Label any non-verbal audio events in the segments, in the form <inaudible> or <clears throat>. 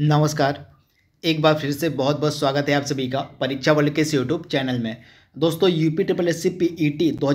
नमस्कार एक बार फिर से बहुत बहुत स्वागत है आप सभी का परीक्षा वर्ल्ड के इस यूट्यूब चैनल में दोस्तों UP triple S C P E T दो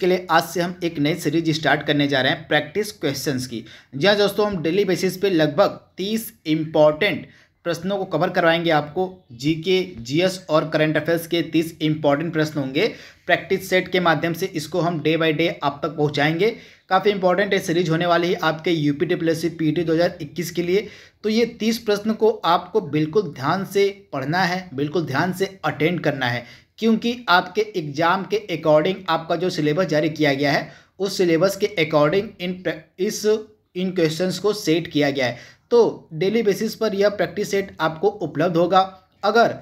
के लिए आज से हम एक नई सीरीज स्टार्ट करने जा रहे हैं प्रैक्टिस क्वेश्चंस की जहाँ दोस्तों हम डेली बेसिस पे लगभग 30 इम्पॉर्टेंट प्रश्नों को कवर करवाएंगे आपको जीके, जीएस और करंट अफेयर्स के तीस इंपॉर्टेंट प्रश्न होंगे प्रैक्टिस सेट के माध्यम से इसको हम डे बाई डे आप तक पहुँचाएंगे काफ़ी इंपॉर्टेंट ये सीरीज होने वाली है आपके यूपी टीपीएससी पीटी 2021 के लिए तो ये तीस प्रश्न को आपको बिल्कुल ध्यान से पढ़ना है बिल्कुल ध्यान से अटेंड करना है क्योंकि आपके एग्जाम के अकॉर्डिंग आपका जो सिलेबस जारी किया गया है उस सिलेबस के अकॉर्डिंग इन इस इन क्वेश्चंस को सेट किया गया है तो डेली बेसिस पर यह प्रैक्टिस सेट आपको उपलब्ध होगा अगर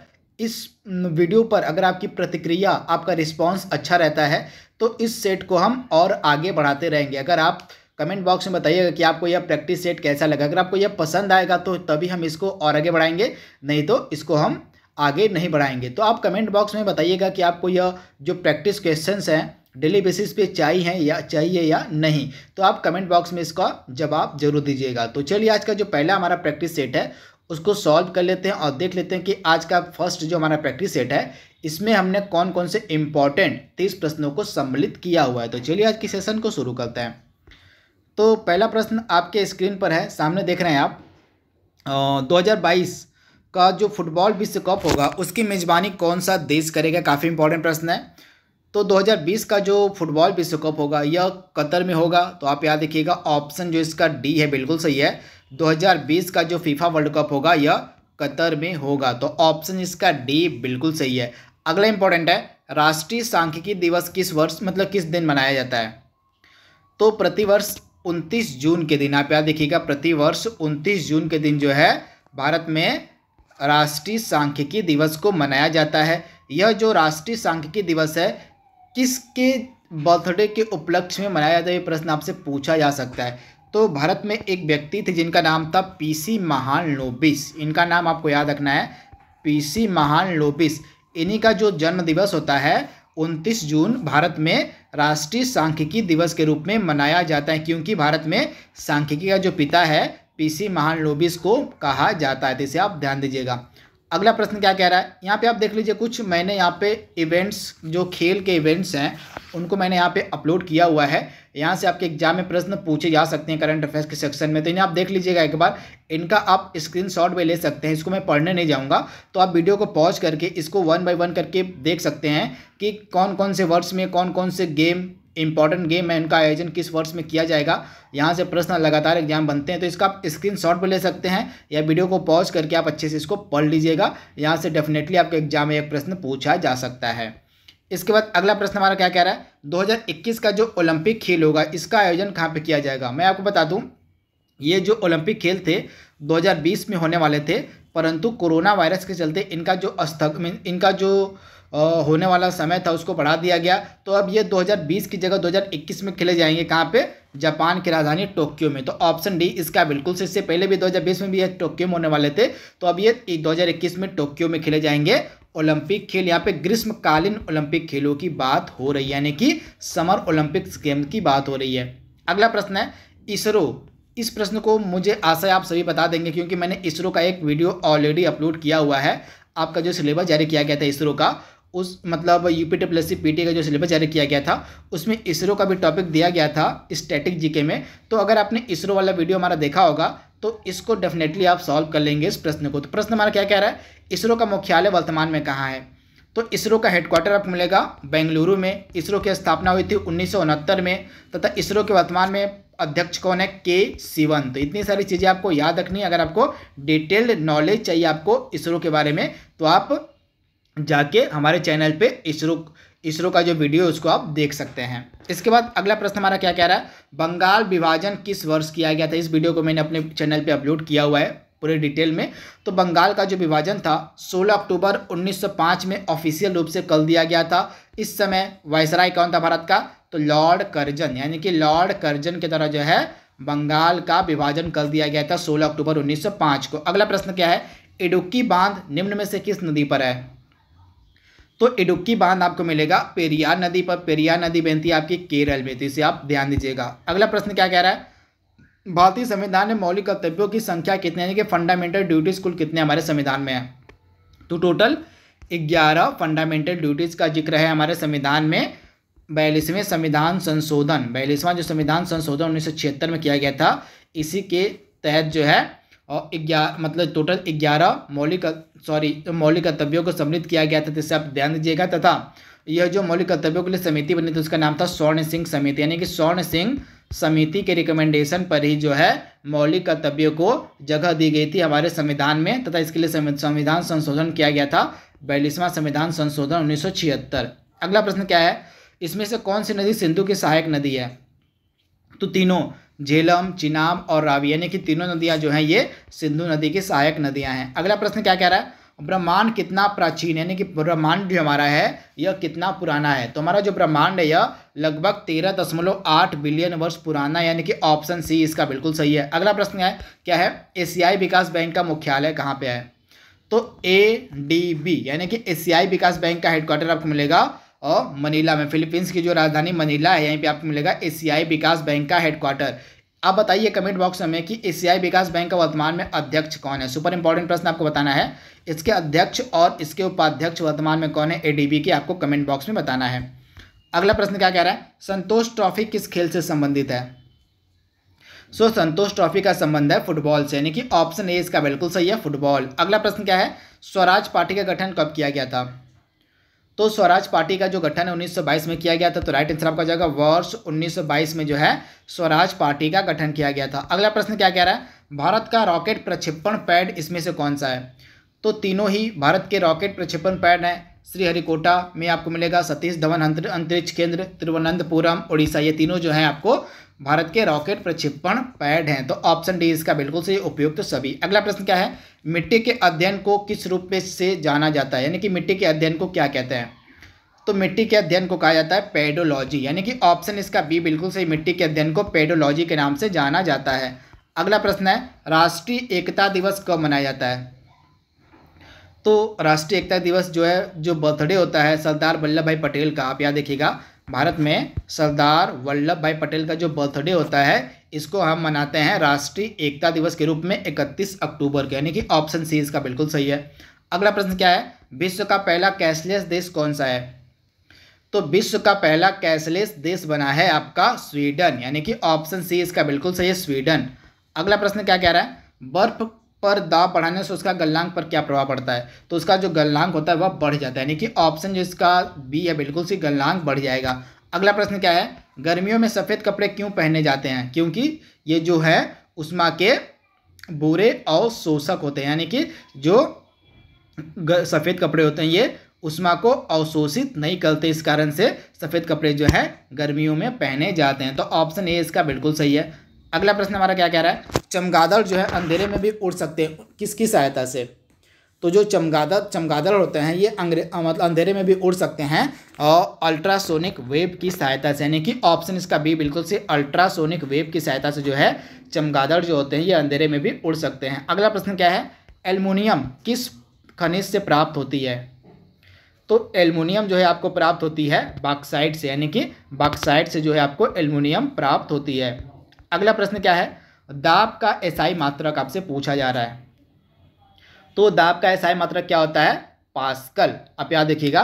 इस वीडियो पर अगर आपकी प्रतिक्रिया आपका रिस्पांस अच्छा रहता है तो इस सेट को हम और आगे बढ़ाते रहेंगे अगर आप कमेंट बॉक्स में बताइएगा कि आपको यह प्रैक्टिस सेट कैसा लगा अगर आपको यह पसंद आएगा तो तभी हम इसको और आगे बढ़ाएंगे नहीं तो इसको हम आगे नहीं बढ़ाएंगे तो आप कमेंट बॉक्स में बताइएगा कि आपको यह जो प्रैक्टिस क्वेश्चंस हैं डेली बेसिस पे चाहिए हैं या चाहिए या नहीं तो आप कमेंट बॉक्स में इसका जवाब जरूर दीजिएगा तो चलिए आज का जो पहला हमारा प्रैक्टिस सेट है उसको सॉल्व कर लेते हैं और देख लेते हैं कि आज का फर्स्ट जो हमारा प्रैक्टिस सेट है इसमें हमने कौन कौन से इम्पॉर्टेंट तीस प्रश्नों को सम्मिलित किया हुआ है तो चलिए आज के सेशन को शुरू करते हैं तो पहला प्रश्न आपके स्क्रीन पर है सामने देख रहे हैं आप दो का जो फुटबॉल विश्व कप होगा उसकी मेज़बानी कौन सा देश करेगा काफ़ी इंपॉर्टेंट प्रश्न है तो 2020 का जो फुटबॉल विश्व कप होगा यह कतर में होगा तो आप याद रखिएगा ऑप्शन जो इसका डी है बिल्कुल सही है 2020 का जो फीफा वर्ल्ड कप होगा यह कतर में होगा तो ऑप्शन इसका डी बिल्कुल सही है अगला इंपॉर्टेंट है राष्ट्रीय सांख्यिकी दिवस किस वर्ष मतलब किस दिन मनाया जाता है तो प्रतिवर्ष 29 जून के दिन आप याद देखिएगा प्रतिवर्ष 29 जून के दिन जो है भारत में राष्ट्रीय सांख्यिकी दिवस को मनाया जाता है यह जो राष्ट्रीय सांख्यिकी दिवस है किसके बर्थडे के उपलक्ष्य में मनाया जाता है ये प्रश्न आपसे पूछा जा सकता है तो भारत में एक व्यक्ति थे जिनका नाम था पीसी महान लोबिस इनका नाम आपको याद रखना है पीसी महान लोबिस इन्हीं का जो जन्म दिवस होता है उनतीस जून भारत में राष्ट्रीय सांख्यिकी दिवस के रूप में मनाया जाता है क्योंकि भारत में सांख्यिकी का जो पिता है पीसी महान लोबिस को कहा जाता है तो इसे आप ध्यान दीजिएगा अगला प्रश्न क्या कह रहा है यहाँ पे आप देख लीजिए कुछ मैंने यहाँ पे इवेंट्स जो खेल के इवेंट्स हैं उनको मैंने यहाँ पे अपलोड किया हुआ है यहाँ से आपके एग्जाम में प्रश्न पूछे जा सकते हैं करंट अफेयर्स के सेक्शन में तो इन्हें आप देख लीजिएगा एक बार इनका आप स्क्रीनशॉट भी ले सकते हैं इसको मैं पढ़ने नहीं जाऊँगा तो आप वीडियो को पॉज करके इसको वन बाई वन करके देख सकते हैं कि कौन कौन से वर्ड्स में कौन कौन से गेम इंपॉर्टेंट गेम है इनका आयोजन किस वर्ष में किया जाएगा यहाँ से प्रश्न लगातार एग्जाम बनते हैं तो इसका आप स्क्रीन शॉट भी ले सकते हैं या वीडियो को पॉज करके आप अच्छे से इसको पढ़ लीजिएगा यहाँ से डेफिनेटली आपके एग्जाम में एक प्रश्न पूछा जा सकता है इसके बाद अगला प्रश्न हमारा क्या कह रहा है दो का जो ओलंपिक खेल होगा इसका आयोजन कहाँ पर किया जाएगा मैं आपको बता दूँ ये जो ओलंपिक खेल थे 2020 में होने वाले थे परंतु कोरोना वायरस के चलते इनका जो स्थग इनका जो होने वाला समय था उसको बढ़ा दिया गया तो अब ये 2020 की जगह 2021 में खेले जाएंगे कहाँ पे जापान की राजधानी टोक्यो में तो ऑप्शन डी इसका बिल्कुल से इससे पहले भी 2020 में भी ये टोक्यो में होने वाले थे तो अब ये 2021 में टोक्यो में खेले जाएंगे ओलंपिक खेल यहाँ पे ग्रीष्मकालीन ओलंपिक खेलों की बात हो रही है यानी कि समर ओलंपिक्स गेम की बात हो रही है अगला प्रश्न है इसरो इस प्रश्न को मुझे आशा आप सभी बता देंगे क्योंकि मैंने इसरो का एक वीडियो ऑलरेडी अपलोड किया हुआ है आपका जो सिलेबस जारी किया गया था इसरो का उस मतलब UP T plus C P T का जो सिलेबस जारी किया गया था उसमें इसरो का भी टॉपिक दिया गया था स्टैटिक जीके में तो अगर आपने इसरो वाला वीडियो हमारा देखा होगा तो इसको डेफिनेटली आप सॉल्व कर लेंगे इस प्रश्न को तो प्रश्न हमारा क्या कह रहा है इसरो का मुख्यालय वर्तमान में कहाँ है तो इसरो का हेडक्वार्टर आपको मिलेगा बेंगलुरु में इसरो की स्थापना हुई थी उन्नीस में तथा इसरो के वर्तमान में अध्यक्ष कौन है के सिवन तो इतनी सारी चीज़ें आपको याद रखनी है अगर आपको डिटेल्ड नॉलेज चाहिए आपको इसरो के बारे में तो आप जाके हमारे चैनल पे इसरो इसरो का जो वीडियो है उसको आप देख सकते हैं इसके बाद अगला प्रश्न हमारा क्या कह रहा है बंगाल विभाजन किस वर्ष किया गया था इस वीडियो को मैंने अपने चैनल पे अपलोड किया हुआ है पूरे डिटेल में तो बंगाल का जो विभाजन था 16 अक्टूबर 1905 में ऑफिशियल रूप से कर दिया गया था इस समय वायसराय कौन था भारत का तो लॉर्ड कर्जन यानी कि लॉर्ड कर्जन के द्वारा जो है बंगाल का विभाजन कर दिया गया था सोलह अक्टूबर उन्नीस को अगला प्रश्न क्या है इडुक्की बांध निम्न में से किस नदी पर है तो इडुक्की बांध आपको मिलेगा पेरियार नदी पर पेरियार नदी बहती है आपकी केरल में तो इसे आप ध्यान दीजिएगा अगला प्रश्न क्या कह रहा है भारतीय संविधान में मौलिक कर्तव्यों की संख्या कितने यानी कि फंडामेंटल ड्यूटीज़ कुल कितने हमारे संविधान में है तो टोटल ग्यारह फंडामेंटल ड्यूटीज़ का जिक्र है हमारे संविधान में बयालीसवें संविधान संशोधन बयालीसवां जो संविधान संशोधन उन्नीस में किया गया था इसी के तहत जो है और ग्यारह मतलब टोटल ग्यारह मौलिक सॉरी मौलिक कर्तव्यों को सम्मिलित किया गया था जिससे आप ध्यान दीजिएगा तथा यह जो मौलिक कर्तव्यों के लिए समिति बनी थी उसका नाम था स्वर्ण सिंह समिति यानी कि स्वर्ण सिंह समिति के रिकमेंडेशन पर ही जो है मौलिक कर्तव्यों को जगह दी गई थी हमारे संविधान में तथा इसके लिए संविधान संशोधन किया गया था बयालीसवां संविधान संशोधन उन्नीस अगला प्रश्न क्या है इसमें से कौन सी नदी सिंधु की सहायक नदी है तो तीनों झेलम चिनाब और रावी यानी कि तीनों नदियां जो हैं ये सिंधु नदी की सहायक नदियां हैं अगला प्रश्न क्या कह रहा है ब्रह्मांड कितना प्राचीन यानी कि ब्रह्मांड जो हमारा है यह कितना पुराना है तो हमारा जो ब्रह्मांड है यह लगभग तेरह दशमलव आठ बिलियन वर्ष पुराना यानी कि ऑप्शन सी इसका बिल्कुल सही है अगला प्रश्न है क्या है एशियाई विकास बैंक का मुख्यालय कहाँ पे है तो ए डी बी यानी कि एशियाई विकास बैंक का हेडक्वार्टर आपको मिलेगा और मनीला में फिलीपींस की जो राजधानी मनीला है यहीं पे आपको मिलेगा एशियाई विकास बैंक का हेडक्वार्टर आप बताइए कमेंट बॉक्स में कि एशियाई विकास बैंक का वर्तमान में अध्यक्ष कौन है सुपर इंपॉर्टेंट प्रश्न आपको बताना है इसके अध्यक्ष और इसके उपाध्यक्ष वर्तमान में कौन है एडीबी के आपको कमेंट बॉक्स में बताना है अगला प्रश्न क्या कह रहा है संतोष ट्रॉफी किस खेल से संबंधित है सो so, संतोष ट्रॉफी का संबंध है फुटबॉल से यानी कि ऑप्शन ए इसका बिल्कुल सही है फुटबॉल अगला प्रश्न क्या है स्वराज पार्टी का गठन कब किया गया था तो स्वराज पार्टी का जो गठन है 1922 में किया गया था तो राइट आंसर आपका जाएगा वर्ष 1922 में जो है स्वराज पार्टी का गठन किया गया था अगला प्रश्न क्या कह रहा है भारत का रॉकेट प्रक्षेपण पैड इसमें से कौन सा है तो तीनों ही भारत के रॉकेट प्रक्षेपण पैड हैं श्रीहरिकोटा में आपको मिलेगा सतीश धवन अंतरिक्ष केंद्र तिरुवनंतपुरम उड़ीसा ये तीनों जो हैं आपको भारत के रॉकेट प्रक्षेपण पैड हैं तो ऑप्शन डी इसका बिल्कुल से उपयुक्त तो सभी अगला प्रश्न क्या है मिट्टी के अध्ययन को किस रूप में से जाना जाता है यानी कि मिट्टी के अध्ययन को क्या कहते हैं तो मिट्टी के अध्ययन को कहा जाता है पेडोलॉजी यानी कि ऑप्शन इसका बी बिल्कुल सही मिट्टी के अध्ययन को पेडोलॉजी के नाम से जाना जाता है अगला प्रश्न है राष्ट्रीय एकता दिवस कब मनाया जाता है तो राष्ट्रीय एकता दिवस जो है जो बर्थडे होता है सरदार वल्लभ भाई पटेल का आप याद देखिएगा भारत में सरदार वल्लभ भाई पटेल का जो बर्थडे होता है इसको हम मनाते हैं राष्ट्रीय एकता दिवस के रूप में 31 अक्टूबर के यानी कि ऑप्शन सी इसका बिल्कुल सही है अगला प्रश्न क्या है विश्व का पहला कैशलेस देश कौन सा है तो विश्व का पहला कैशलेस देश बना है आपका स्वीडन यानी कि ऑप्शन सी इसका बिल्कुल सही है स्वीडन अगला प्रश्न क्या कह रहा है बर्फ पर दाब बढ़ाने से उसका गलनांक पर क्या प्रभाव पड़ता है तो उसका जो गलनांक होता है वह बढ़ जाता है यानी कि ऑप्शन जो इसका बी है बिल्कुल सी गलनांक बढ़ जाएगा अगला प्रश्न क्या है गर्मियों में सफ़ेद कपड़े क्यों पहने जाते हैं क्योंकि ये जो है उष्मा के बुरे और शोषक होते हैं यानी कि जो सफ़ेद कपड़े होते हैं ये उष्मा को अवशोषित नहीं करते इस कारण से सफ़ेद कपड़े जो है गर्मियों में पहने जाते हैं तो ऑप्शन ए इसका बिल्कुल सही है अगला प्रश्न हमारा क्या कह रहा है चमगादड़ जो है अंधेरे में भी उड़ सकते हैं किसकी सहायता से तो जो चमगादड़ चमगादड़ होते हैं ये अंग्रे मतलब अंधेरे में भी उड़ सकते हैं और अल्ट्रासोनिक वेव की सहायता से यानी कि ऑप्शन इसका बी बिल्कुल से अल्ट्रासोनिक वेव की सहायता से जो है चमगादड़ जो होते हैं ये अंधेरे में भी उड़ सकते हैं अगला प्रश्न क्या है एल्युमिनियम किस खनिज से प्राप्त होती है तो एलमोनियम जो है आपको प्राप्त होती है बाक्साइड से यानी कि बाक्साइड से जो है आपको एल्युमिनियम प्राप्त होती है अगला प्रश्न क्या है दाब का एसआई मात्रक आपसे पूछा जा रहा है तो दाब का एसआई मात्रक क्या होता है पास्कल आप याद देखिएगा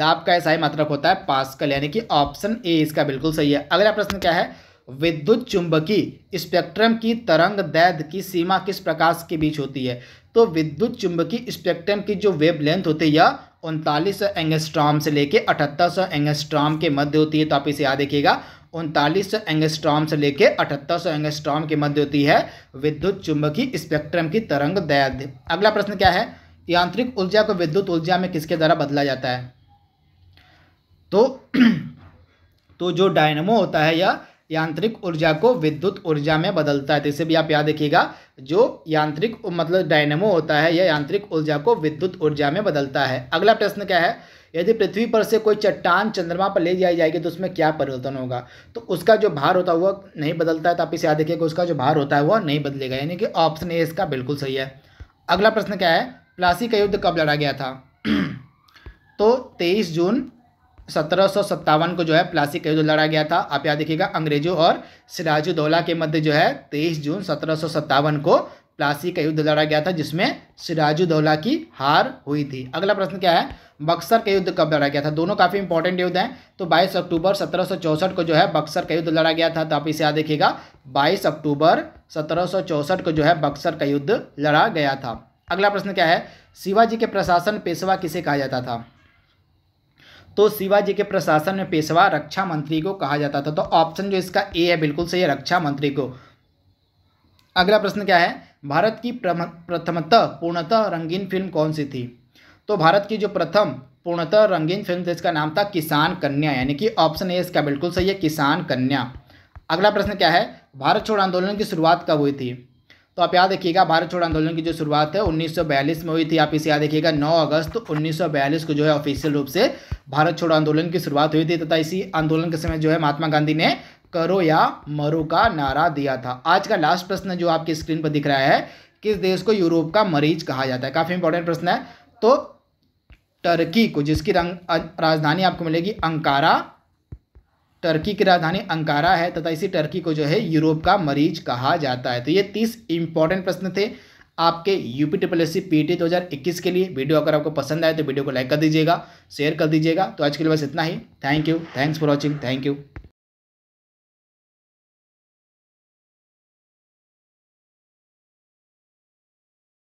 दाब का एसआई मात्रक होता है पास्कल यानी कि ऑप्शन ए इसका बिल्कुल सही है अगला प्रश्न क्या है विद्युत चुंबकी स्पेक्ट्रम की तरंग दैध की सीमा किस प्रकाश के बीच होती है तो विद्युत चुंबकी स्पेक्ट्रम की जो वेब लेंथ होती है उनतालीस सौ एंगस्ट्राम से लेकर अठहत्तर सौ एंगस्ट्राम के मध्य होती है तो आप इसे याद देखिएगा उनतालीस सौ एंगस्ट्रॉम से लेकर अठहत्तर सौ एंगस्ट्रॉम के मध्य होती है विद्युत चुंबकीय स्पेक्ट्रम की तरंग दयाध्य अगला प्रश्न क्या है यांत्रिक ऊर्जा को विद्युत ऊर्जा में किसके द्वारा बदला जाता है तो <clears throat> तो जो डायनमो होता है या यांत्रिक ऊर्जा को विद्युत ऊर्जा में बदलता है तो इसे भी आप याद रखिएगा जो यांत्रिक मतलब डायनेमो होता है या यांत्रिक ऊर्जा को विद्युत ऊर्जा में बदलता है अगला प्रश्न क्या है यदि पृथ्वी पर से कोई चट्टान चंद्रमा पर ले जाई जाएगी तो उसमें क्या परिवर्तन होगा तो उसका जो भार होता है वह नहीं बदलता है तो आप इसे याद रखिएगा उसका जो भार होता है वह नहीं बदलेगा यानी कि ऑप्शन ए इसका बिल्कुल सही है अगला प्रश्न क्या है प्लासी का युद्ध कब लड़ा गया था <clears throat> तो तेईस जून सत्रह को जो है प्लासी का युद्ध लड़ा गया था आप याद देखिएगा अंग्रेजों और सिराजुद्दौला के मध्य जो है तेईस जून सत्रह को प्लासी का युद्ध लड़ा गया था जिसमें सिराजुद्दौला की हार हुई थी अगला प्रश्न क्या है बक्सर का युद्ध कब लड़ा गया था दोनों काफ़ी इंपॉर्टेंट युद्ध हैं तो 22 अक्टूबर 1764 को जो है बक्सर का युद्ध लड़ा गया था तो आप इसे याद देखिएगा 22 अक्टूबर 1764 को जो है बक्सर का युद्ध लड़ा गया था अगला प्रश्न क्या है शिवाजी के प्रशासन पेशवा किसे कहा जाता था तो शिवाजी के प्रशासन में पेशवा रक्षा मंत्री को कहा जाता था तो ऑप्शन जो इसका ए है बिल्कुल सही है रक्षा मंत्री को अगला प्रश्न क्या है भारत की प्रथमतः पूर्णतः रंगीन फिल्म कौन सी थी तो भारत की जो प्रथम पूर्णतः रंगीन फिल्म थी इसका नाम था किसान कन्या यानी कि ऑप्शन ए इसका बिल्कुल सही है किसान कन्या अगला प्रश्न क्या है भारत छोड़ आंदोलन की शुरुआत कब हुई थी तो आप याद रखिएगा भारत छोड़ो आंदोलन की जो शुरुआत है 1942 में हुई थी आप इसे याद देखिएगा 9 अगस्त 1942 को जो है ऑफिशियल रूप से भारत छोड़ो आंदोलन की शुरुआत हुई थी तथा इसी आंदोलन के समय जो है महात्मा गांधी ने करो या मरो का नारा दिया था आज का लास्ट प्रश्न जो आपकी स्क्रीन पर दिख रहा है किस देश को यूरोप का मरीज कहा जाता है काफ़ी इंपॉर्टेंट प्रश्न है तो टर्की को जिसकी रंग राजधानी आपको मिलेगी अंकारा टर्की की राजधानी अंकारा है तथा इसी टर्की को जो है यूरोप का मरीज कहा जाता है तो ये तीस इंपॉर्टेंट प्रश्न थे आपके UP triple S C P T दो हज़ार इक्कीस के लिए वीडियो अगर आपको पसंद आए तो वीडियो को लाइक कर दीजिएगा शेयर कर दीजिएगा तो आज के लिए बस इतना ही thank you thanks for watching thank you